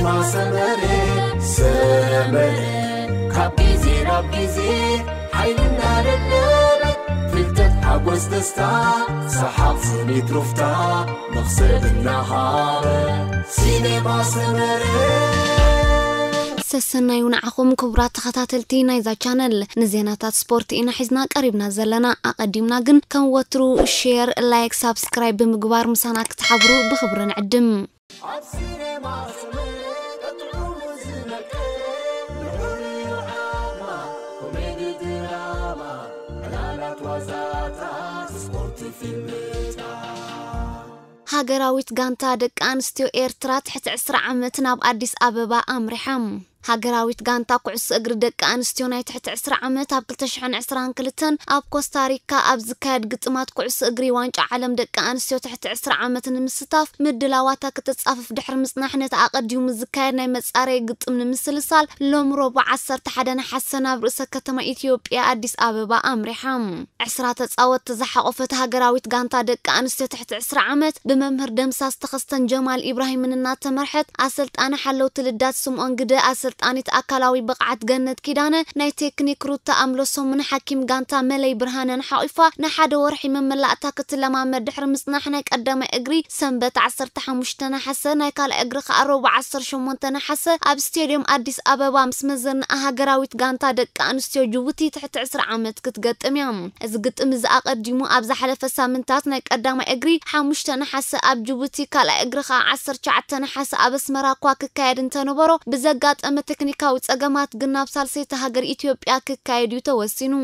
ሰማ ሰመረ ክቡራት ተኸታተልቲ ናይዛ ቻነል ንዜናታት ስፖርት ኢና ሒዝና ቀሪብና ዘለና ኣቐዲምና ግን ከም ወትሩ ሼር ላይክ ሳብስክራይብ ብምግባር ምሳና ክትሓብሩ ብክብሪ ንዕድም ሃገራዊት ጋንታ ደቂ ኣንስትዮ ኤርትራ ትሕቲ 20 ዓመት ናብ ኣዲስ ኣበባ ኣምሪሖም ሃገራዊት ጋንታ ኩዕሶ እግሪ ደቂ ኣንስትዮ ናይ ትሕቲ 20 ዓመት ኣብ 2022 ኣብ ኮስታሪካ ኣብ ዝካየድ ግጥማት ኩዕሶ እግሪ ዋንጫ ዓለም ደቂ ኣንስትዮ ትሕቲ 20 ዓመት ንምስታፍ ምድላዋታ ክተጻፍፍ ድሕሪ ምጽናሕ ነቲ ኣቐዲሙ ዝካየድ ናይ መጻረዪ ግጥም ንምስልሳል ሎም ረቡዕ 11 ንሓሰን ኣብ ርእሰ ከተማ ኢትዮጵያ ኣዲስ ኣበባ ኣምሪሓ 20 ተጻወትቲ ዝሓቖፈት ሃገራዊት ጋንታ ደቂ ኣንስትዮ ትሕቲ 20 ዓመት ብመምህር ደምሳ ዝተኸስተን ጀማል ኢብራሂምን እናተመርሐት ኣሰልጣኒ ሓለውቲ ልዳት ስምዖን ግደ ኣሰ ባለስልጣኒት ኣካላዊ ብቕዓት ገነት ኪዳነ ናይ ቴክኒክ ሩታ ኣምለሶምን ሓኪም ጋንታ መለይ ብርሃነን ሓቂፋ ንሓደ ወርሒ መመላእታ ክትለማመድ ድሕሪ ምፅናሕ ናይ ቀዳማይ እግሪ ሰንበት 15 ናሓሰ ናይ ካልእ እግሪ ከዓ ረቡዕ 18 ናሓሰ ኣብ ስቴድዮም ኣዲስ ኣበባ ምስ መዘንኣ ሃገራዊት ጋንታ ደቂ ኣንስትዮ ጅቡቲ ትሕቲ 20 ዓመት ክትገጥም እያ እዚ ግጥም እዚ ኣቐዲሙ ኣብ ዝሓለፈ ሳምንታት ናይ ቀዳማይ እግሪ 5 ናሓሰ ኣብ ጅቡቲ ካልኣይ እግሪ ከዓ 19 ናሓሰ ኣብ ኣስመራ እኳ ክካየድ እንተነበሮ ብዘጋጠመ ቴክኒካዊ ፀገማት ግን ናብ ሃገር ኢትዮጵያ ክካየድ እዩ ተወሲኑ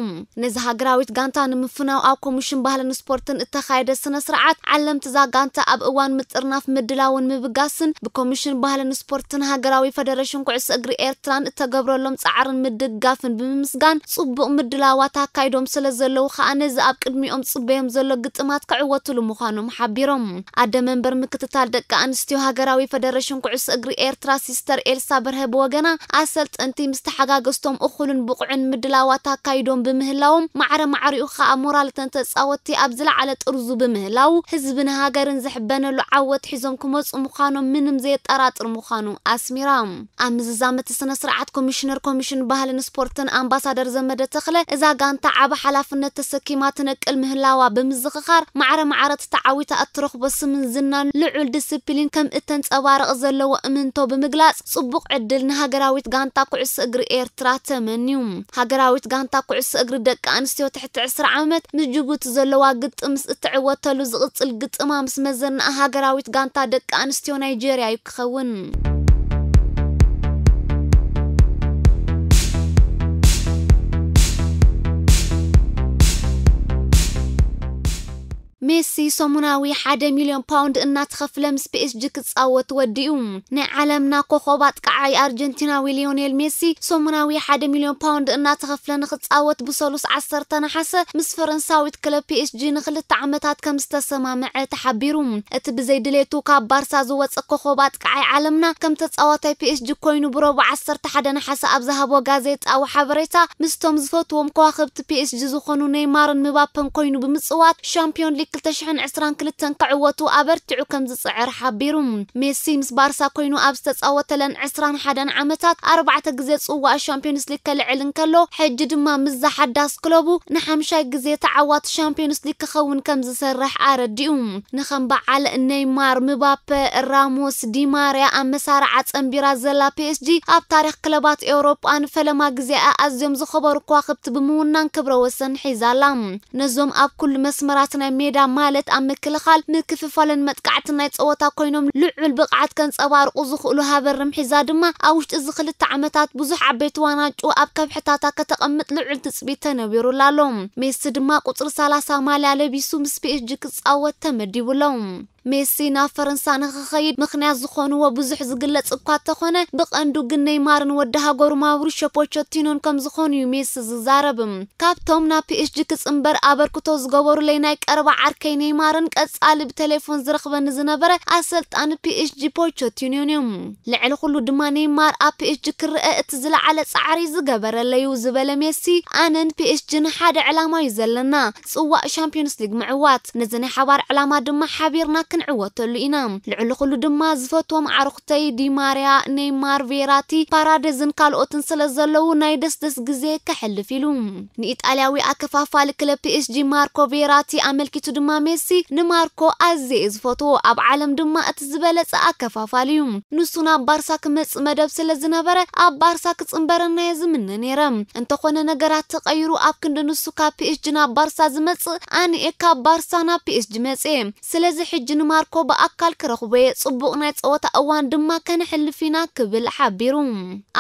ነዚ ሃገራዊት ጋንታ ንምፍናው ኣብ ኮሚሽን ባህልን ስፖርትን እተኻየደ ስነ ስርዓት ዓለምቲ እዛ ጋንታ ኣብ እዋን ምጥርናፍ ምድላውን ምብጋስን ብኮሚሽን ባህልን ስፖርትን ሃገራዊ ፌደሬሽን ኩዕሶ እግሪ ኤርትራን እተገብረሎም ፃዕርን ምድጋፍን ብምምስጋን ፅቡቅ ምድላዋት ኣካይዶም ስለ ዘለዉ ከዓ ነዚ ኣብ ቅድሚኦም ፅበዮም ዘሎ ግጥማት ክዕወትሉ ምዃኖም ሓቢሮም ኣደ መንበር ምክትታል ደቂ ኣንስትዮ ሃገራዊ ፌደሬሽን ኩዕሶ እግሪ ኤርትራ ሲስተር ኤልሳ በርሀ ብወገና ዘለና ኣሰልጠንቲ ምስ ተሓጋገዝቶም እኹልን ብቑዕን ምድላዋት ኣካይዶም ብምህላዎም ማዕረ ማዕሪኡ ከዓ ሞራል እተን ተፃወቲ ኣብ ዝለዓለ ጥርዙ ብምህላው ህዝብን ሃገርን ዝሕበነሉ ዓወት ሒዞም ክመፁ ምዃኖም ምንም ዘየጠራጥር ምዃኑ ኣስሚራም ኣብ ምዝዛም እቲ ስነ ስርዓት ኮሚሽነር ኮሚሽን ባህልን ስፖርትን ኣምባሳደር ዘመደ ተኽለ እዛ ጋንታ ዓብ ሓላፍነት ተሰኪማ ትነቅል ምህላዋ ብምዝኽኻር ማዕረ ማዕረት ተዓዊታ እትረኽቦ ስምን ዝናን ልዑል ዲስፕሊን ከም እተንፀባርቕ ዘለዎ እምንቶ ብምግላጽ ጽቡቕ ዕድል ንሃገር ሃገራዊት ጋንታ ኩዕሶ እግሪ ኤርትራ ተመንዩ ሃገራዊት ጋንታ ኩዕሶ እግሪ ደቂ ኣንስትዮ ትሕቲ 20 ዓመት ምስ ጅቡቲ ዘለዋ ግጥም ምስ እትዕወተሉ ዝቕፅል ግጥማ ምስ መዘናኣ ሃገራዊት ጋንታ ደቂ ኣንስትዮ ናይጀርያ እዩ ክኸውን ميسي سمناوي حدا مليون باوند እናትኸፍለ ምስ ፒኤስጂ ክጻወት ወዲኡ ናይ ዓለምና ኮኸብ ኣጥቃዓይ ኣርጀንቲናዊ ሊዮኔል ሜሲ ሰሙናዊ ሓደ ሚሊዮን ፓውንድ እናተኸፍለ ንኽጻወት ብሰሉስ 10 ነሓሰ ምስ ፈረንሳዊት ክለብ ፒኤስጂ ንክልተ ዓመታት ከም ዝተሰማምዐ ተሓቢሩ እቲ ብዘይድሌቱ ካብ ባርሳ ዝወፅእ ኮኸብ ኣጥቃዓይ ዓለምና ከም ተጻዋታይ ፒኤስጂ ኮይኑ ብረቡዕ 11 ነሓሰ ኣብ ዝሃቦ ጋዜጣዊ ሓበሬታ ምስቶም ዝፈትዎም ከዋኽብቲ ፒኤስጂ ዝኾኑ ነይማርን ምባፐን ኮይኑ ብምጽዋት ሻምፒዮን ሊግ كلتشحن عسران كلتن قعوتو أبرتعو كم زصعر حبيرم ميسي مس بارسا كوينو أبستس أوتلن عسران حدن عمتات أربعة جزيت سوى الشامبيونس ليك كالعلن كلو حجد ما مز حداس كلوبو نحمشا جزيت عوات الشامبيونس ليك كخون كم زصرح أرديوم نخم بعل نيمار مباب راموس دي ماريا أمسارعة أمبيرا زلا بي اس جي أب تاريخ كلبات أوروبا أن فلما جزيئة أزيوم زخبر كواخبت بمونان كبرو وسن حيزالام نزوم أب كل مسمرات نميد ሜዳ ማለት ኣብ ምክልኻል ምክፍፋልን መጥቃዕትን ናይ ፀወታ ኮይኖም ልዑል ብቕዓት ከንፀባርቑ ዝኽእሉ ሃበር ርምሒዛ ድማ ኣብ ውሽጢ እዚ ክልተ ዓመታት ብዙሕ ዓበይቲ ዋናጩ ኣብ ከብሕታታ ከተቐምጥ ልዑል ትፅቢት ተነቢሩላ ኣሎ ሜሲ ድማ ቁፅሪ 30 ማልያ ለቢሱ ምስ ፒኤስጂ ክፃወት ተመዲቡሎም ميسي ناف فرنسا نخخيد مخنع زخون وبزح زقلة صبقات خونة بقندو قنني مارن ودها غور ماورش بوشتينون كم زخون يميس زاربم كاب توم نابي إش جكس امبر أبر كتوز غور لينيك أربع عركي نيمارن كاس قالب تليفون زرخ بنزنا برا أسلت أن بي إش جي بوشتينون يوم لعل خلو دما نيمار أبي إش جي كرة اتزل على سعري زقبر اللي يوزبال ميسي أنن بي إش جن حاد علامة يزلنا سواء شامبيونس ليج معوات نزني حوار علامة دما حبيرنا ክንዕወተሉ ኢና ልዕሊ ኩሉ ድማ ዝፈትዎም ዓርክተይ ዲማርያ፣ ኔይማር፣ ቬራቲ፣ ፓራደዝን ካልኦትን ስለ ዘለዉ ናይ ደስደስ ግዜ ከሕልፍ ኢሉ ንኢጣልያዊ ኣከፋፋሊ ክለብ ፒኤስጂ ማርኮ ቬራቲ ኣመልኪቱ ድማ ሜሲ ንማርኮ ኣዝየ ዝፈትዎ ኣብ ዓለም ድማ እቲ ዝበለፀ ኣከፋፋሊ እዩ ንሱ ናብ ባርሳ ክመፅእ መደብ ስለ ዝነበረ ኣብ ባርሳ ክፅንበረና ዝምነ ነይረ እንተኾነ ነገራት ተቐይሩ ኣብ ክንዲ ንሱ ካብ ፒኤስጂ ናብ ባርሳ ዝመፅእ ኣንኤ ካብ ባርሳ ናብ ፒኤስጂ መፅ ስለዚ ሕጂ ንማርኮ ብኣካል ክረኽበ ጽቡቕ ናይ ጸወታ እዋን ድማ ከነሕልፍ ኢና ክብል ሓቢሩ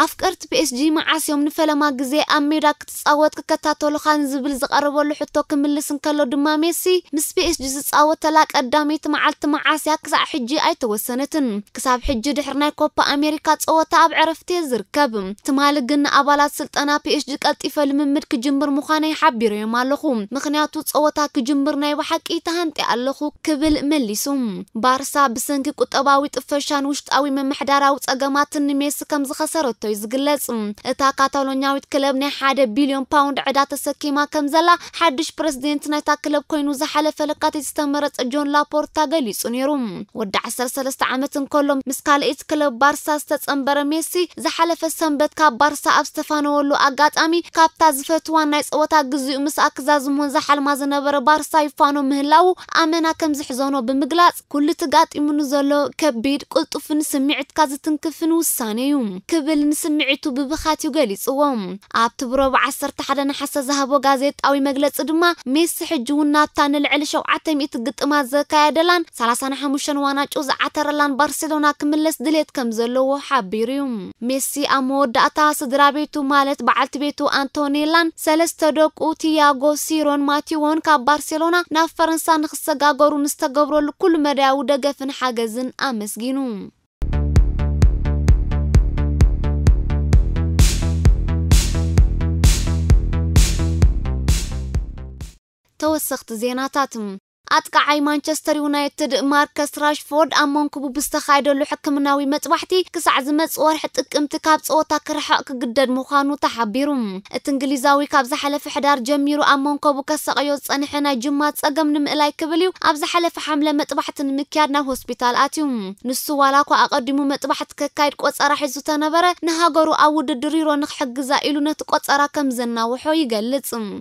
ኣፍቀርቲ ፒኤስጂ መዓስ እዮም ንፈለማ ግዜ ኣብ ሜዳ ክትጻወት ክከታተሉኻን ዝብል ዝቐረበሉ ሕቶ ክምልስ እንከሎ ድማ ሜሲ ምስ ፒኤስጂ ዝጻወተላ ቀዳሜት መዓልቲ መዓስያ ክሳብ ሕጂ ኣይተወሰነትን ክሳብ ሕጂ ድሕር ናይ ኮፓ ኣሜሪካ ጸወታ ኣብ ዕረፍቲ ዝርከብ ትማሊ ግን ንኣባላት ስልጠና ፒኤስጂ ቀልጢፈ ልምምድ ክጅምር ምዃነይ ሓቢሮዮም ኣለኹ ምክንያቱ ጸወታ ክጅምር ናይ ብሓቂ ተሃንጢ ኣለኹ ክብል መሊሱ እዮም ባርሳ ብሰንኪ ቁጠባዊ ጥፈሻን ውሽጣዊ ምምሕዳራዊ ፀገማትን ንሜሲ ከም ዝኸሰረቶ እዩ ዝግለጽ እታ ካታሎኛዊት ክለብ ናይ ሓደ ቢልዮን ፓውንድ ዕዳ ተሰኪማ ከም ዘላ ሓድሽ ፕረዚደንት ናይታ ክለብ ኮይኑ ዝሓለፈ ለካቲት ዝተመረፀ ጆን ላፖርታ ገሊጹ ነይሩ ወዲ 13 ዓመት እንከሎ ምስ ካልእት ክለብ ባርሳ ዝተጸንበረ ሜሲ ዝሓለፈ ሰንበት ካብ ባርሳ ኣብ ዝተፋነወሉ ኣጋጣሚ ካብታ ዝፈትዋን ናይ ፀወታ ግዜኡ ምስ ኣክዛዝሞን ዝሓልማ ዝነበረ ባርሳ ይፋኖ ምህላው ኣመና ከም ዝሕዘኖ ብምግ ንምግላጽ ኩሉ ተጋጢሙኑ ዘሎ ከቢድ ቅልጡፍን ስምዒትካ ዝትንክፍን ውሳነ እዩ ክብል ንስምዒቱ ብብኻትዩ ገሊፅዎም ኣብቲ ብረብ 11 ናሓሰ ዝሃቦ ጋዜጣዊ መግለፂ ድማ ሜሲ ሕጂ እውን ናብታ ንልዕሊ 700 ግጥማት ዘካየደላን 35 ዋናጮ ዝዓተረላን ባርሴሎና ክምለስ ድሌት ከም ዘለዎ ሓቢሩ እዩ ሜሲ ኣብ መወዳእታ ስድራ ቤቱ ማለት በዓልቲ ቤቱ ኣንቶኔላን ሰለስተ ደቁ ቲያጎ ሲሮን ማቲዎን ካብ ባርሴሎና ናብ ፈረንሳ ንክሰጋገሩ ምስተገብረሉ ኩሉ መዳያዊ ደገፍን ሓገዝን ኣመስጊኑ ተወሰኽቲ ዜናታት أتقع مانشستر يونايتد ماركس راشفورد أمونكو بستخايدلو حكمناوي متبحتي كسع زمت صور أكمت امتكاب صوتا كرحق كجدد مخانو تحبيرم التنجليزاوي كاب زحلف حدار جميرو أمونكو بكسق يوز أنحنا جمات أقم نمئلاي كبليو أب زحلف حملة متبحت نمكيارنا هوسبيتال آتيوم نسو والاكو أقدمو متبحت ككايد قوص أراحزو تنبرة نهاجرو أود الدريرو نخحق زائلو نتقوص أراكم وحو يقلصم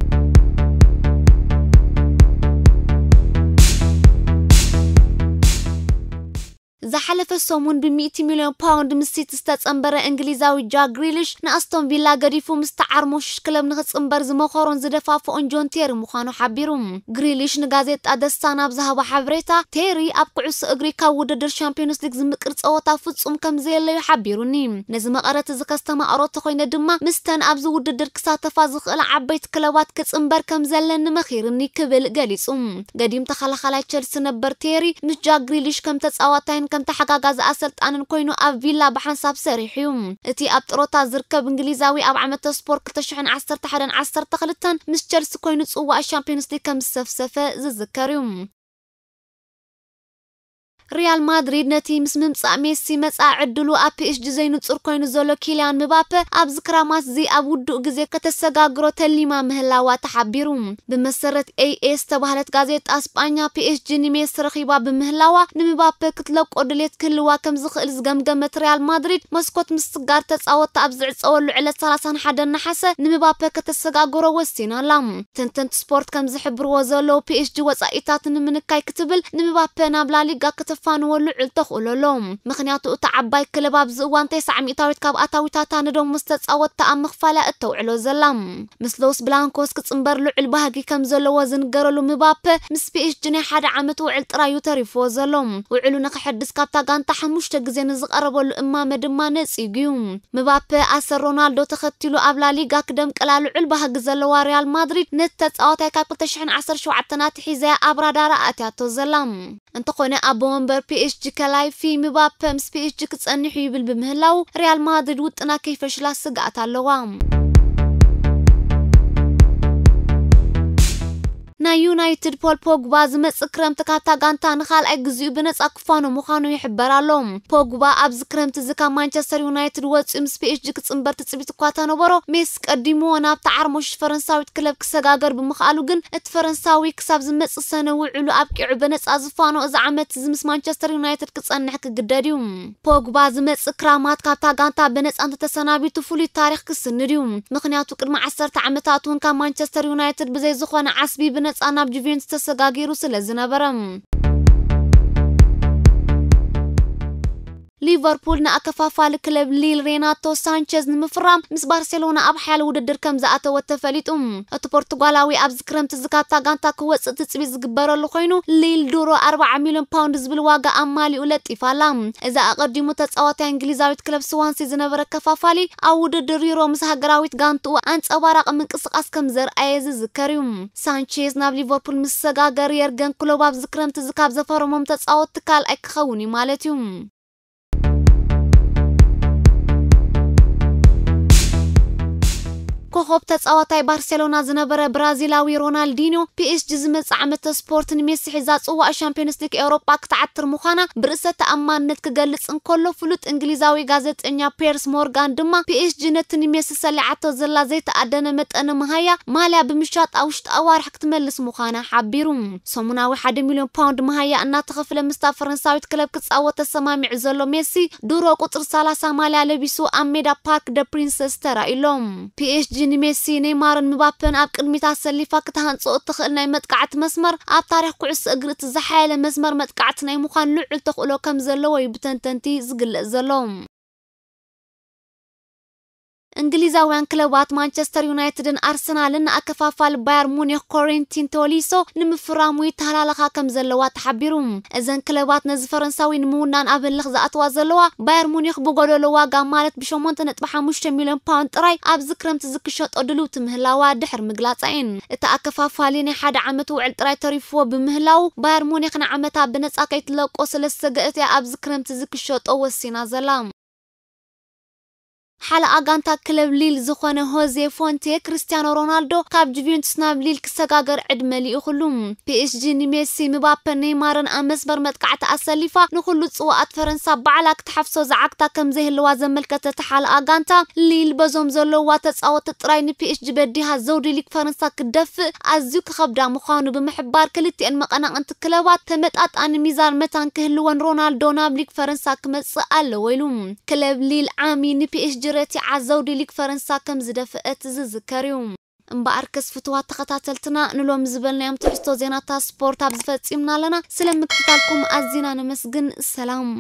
زحلف سومون بمئتي مليون باوند مسيت ستاتس امبرا انجليزاوي جا غريليش ناستون فيلا غريفو مستعرموش كلم نغس امبر زمخورون زدفا فون جون تيري مخانو حبيروم غريليش نغازيت ادستان ابزهاب حبريتا تيري ابقعوس اغري كاوددر شامبيونس ليك زمكر صوتا فتصوم كم زيلي حبيروني نزم قرات زكاستما اروتو خوين دما مستن ابزو وددر كساتفا زخل عبيت كلوات كس امبر كم زلن مخيرني كبل غاليصوم غاديم تخلخلاي تشيلسي نبر تيري مش جا غريليش كم تصاواتاين كم ተሓጋጋዚ ኣሰልጣንን ኮይኑ ኣብ ቪላ ብሓንሳብ ሰሪሑ እቲ ኣብ ጥሮታ ዝርከብ እንግሊዛዊ ኣብ ዓመተ ስፖርት 211 12 ምስ ቸልሲ ኮይኑ ፅዋዕ ሻምፒዮንስ ሊግ ከም ዝሰፍሰፈ ዝዝከር እዩ ريال مدريد نتي مس ممصاء ميسي مصا عدلو اب بي اس جي زينصر كوينو زلو كيليان مبابي اب زكرامات زي اب ودو غزي كتسغاغرو تليما مهلاوا تحبيرو بمسرت اي اس تبهلت غازيتا اسبانيا بي اس جي نيميس رخيبا بمهلاوا نمبابي كتلقو دليت كلوا كم زخل زغمغمت ريال مدريد مسكوت مستغار تጻወት اب زعصولو عله 31 نحسه نمبابي كتسغاغرو وسينا لام تنتنت سبورت كم زحبرو زلو بي اس جي وصايتات نمنكاي كتبل نمبابي نابلا ليغا ዝፋንዎ ልዑል ተኽእሎ ኣሎም ምክንያቱ እታ ዓባይ ክለብ ኣብዚ እዋን ተስዓ ሚእታዊት ካብ ኣታዊታታ ንደም ምስ ተፃወትቲ ኣብ ምኽፋልያ እተውዕሎ ዘላ ምስ ሎስ ብላንኮስ ክፅምበር ልዑል ባህጊ ከም ዘለዎ ዝንገረሉ ምባፕ ምስ ፒኤስጂ ናይ ሓደ ዓመት ውዕል ጥራዩ ተሪፍዎ ዘሎ ውዕሉ ንክሕድስ ካብታ ጋንታ ሓሙሽተ ግዜ ንዝቐረበሉ እማመ ድማ ነፂጉ እዩ ምባፕ ኣሰር ሮናልዶ ተኸቲሉ ኣብ ላሊጋ ክደምቀላ ልዑል ባህጊ ዘለዋ ሪያል ማድሪድ ነቲ ተፃዋታይ ካብ 2017 ናት ሒዘያ ኣብ ራዳራ ኣትያቶ ዘላ እንተኾነ ኣብ እምበር ፒኤስጂ ከላይ ፊ ምባፔ ምስ ፒኤስጂ ክጸንሕ ይብል ብምህላው ሪያል ማድሪድ ውጥና ከይፈሽላ ስጋኣት ኣለዋ ናይ ዩናይትድ ፖል ፖግባ ዝመፅእ ክረምቲ ካብታ ጋንታ ንካልኣይ ግዜኡ ብነፃ ክፋኑ ምዃኑ ይሕበር ኣሎ ፖግባ ኣብዚ ክረምቲ እዚ ካብ ማንቸስተር ዩናይትድ ወፂኡ ምስ ፒኤችጂ ክፅምበር ትፅቢት እኳ ተነበሮ ሜስ ቀዲሞ ናብቲ ዓርሞሽ ፈረንሳዊት ክለብ ክሰጋገር ብምኽኣሉ ግን እቲ ፈረንሳዊ ክሳብ ዝመፅእ ሰነ ውዕሉ ኣብቂዑ ብነፃ ዝፋኖ እዚ ዓመት እዚ ምስ ማንቸስተር ዩናይትድ ክፀንሕ ክግደድ እዩ ፖግባ ዝመፅእ ክራማት ካብታ ጋንታ ብነፃ እንተተሰናቢቱ ፍሉይ ታሪክ ክስንድ እዩ ምክንያቱ ቅድሚ ዓሰርተ ዓመታት እውን ካብ ማንቸስተር ዩናይትድ ብዘይ ዝኾነ ዓስቢ ብነፃ ፃናብ ጁቬንትስ ተሰጋጊሩ ስለ ዝነበረም ሊቨርፑል ንኣከፋፋሊ ክለብ ሊል ሬናቶ ሳንቸዝ ንምፍራም ምስ ባርሴሎና ኣብ ሓያል ውድድር ከም ዝኣተወ ተፈሊጡ እቲ ፖርቱጋላዊ ኣብዚ ክረምቲ ዝካታ ጋንታ ክወፅእ ትፅቢት ዝግበረሉ ኮይኑ ሊል ዱሮ 40 ሚሊዮን ፓውንድ ዝብል ዋጋ ኣማሊኡ ለጢፋ ኣላ እዛ ኣቐዲሙ ተፃዋታይ እንግሊዛዊት ክለብ ስዋንሲ ዝነበረ ከፋፋሊ ኣብ ውድድር ዩሮ ምስ ሃገራዊት ጋንትኡ ኣንፀባራቂ ምንቅስቃስ ከም ዘርኣየ ዝዝከር እዩ ሳንቸዝ ናብ ሊቨርፑል ምስ ሰጋገር የርገን ክሎብ ኣብዚ ክረምቲ ዝካብ ዘፈረሞም ተፃወትቲ ካልኣይ ክኸውን እዩ ማለት እዩ ኮኸብ ተፃዋታይ ባርሴሎና ዝነበረ ብራዚላዊ ሮናልዲኖ ፒኤስጂ ዝመፅእ ዓመተ ስፖርት ንሜሲ ሒዛ ፅዋዕ ሻምፒዮንስ ሊግ ኤውሮጳ ክትዓትር ምዃና ብርእሰ ተኣማንነት ክገልጽ እንከሎ ፍሉጥ እንግሊዛዊ ጋዜጠኛ ፔርስ ሞርጋን ድማ ፒኤስጂ ነቲ ንሜሲ ሰሊዓቶ ዘላ ዘይተኣደነ መጠነ መሃያ ማልያ ብምሻጥ ኣብ ውሽጢ ኣዋርሒ ክትመልስ ምዃና ሓቢሩ ሰሙናዊ ሓደ ሚሊዮን ፓውንድ መሃያ እናተኸፍለ ምስታ ፈረንሳዊት ክለብ ክፃወት ተሰማሚዑ ዘሎ ሜሲ ድሮ ቁጥር 30 ማልያ ለቢሱ ኣብ ሜዳ ፓርክ ደ ፕሪንሰስ ተራኢሎም ፒኤስጂ ጅኒ ሜሲ ነይማርን ምባፔን ኣብ ቅድሚት ኣሰሊፋ ክትሃንፅኦ እትኽእል ናይ መጥቃዕቲ መስመር ኣብ ታሪክ ኩዕሶ እግሪ እቲ ዝሓየለ መስመር መጥቃዕቲ ናይ ምዃን ልዑል ተኽእሎ ከም ዘለዎ እዩ ብተንተንቲ ዝግለጽ ዘሎ انجليزاوان كلوبات مانشستر يونايتدن أرسنالن أكفافال باير مونيخ كورنتين توليسو نمفراموي تهلالخا كم زلوا تحبيرهم إذن كلوبات نز فرنساوي نمونان أبن لخ زأتوا زلوا باير مونيخ بقولوا لوا قامالت بشومونت نتبحا مشت ميليون باوند راي أب ذكرم تزكشت أدلو تمهلاوا دحر مقلاصين إتا أكفافالين حد عمت وعل تراي تريفو بمهلاو باير مونيخ نعمتا بنس أكيت لقوس لسقئت يا أب ذكرم تزكشت أوسينا زلام ሓለኣ ጋንታ ክለብ ሊል ዝኾነ ሆዜ ፎንቴ ክርስቲያኖ ሮናልዶ ካብ ጁቬንቱስ ናብ ሊል ክሰጋገር ዕድመ ልኢኹሉ ፒኤስጂ ንሜሲ ምባፐን ኔይማርን ኣብ መስመር መጥቃዕቲ ኣሰሊፋ ንኩሉ ፅዋኣት ፈረንሳ ባዕላ ክትሓፍሶ ዝዓግታ ከም ዘይህልዋ ዘመልከተ ተሓለኣ ጋንታ ሊል በዞም ዘለዋ ተፃወቲ ጥራይ ንፒኤስጂ በዲሃ ዘውዲ ሊግ ፈረንሳ ክደፍእ ኣዝዩ ክኸብዳ ምዃኑ ብምሕባር ክልቲአን መቐናቕንቲ ክለባት ተመጣጣኒ ሚዛን መታን ክህልወን ሮናልዶ ናብ ሊግ ፈረንሳ ክመፅእ ኣለዎ ኢሉ ክለብ ሊል ዓሚ ንፒኤስጂ ሽግር እቲ ዓዘው ዲሊግ ፈረንሳ ከም ዝደፍአት ዝዝከር እዩ እምበኣር ክስ ፍትዋት ተኸታተልትና ንሎም ዝበልናዮም ትሕዝቶ ዜናታት ስፖርት ኣብ ዝፈፂምና ኣለና ስለምክትታልኩም ኣዝና ንመስግን ሰላም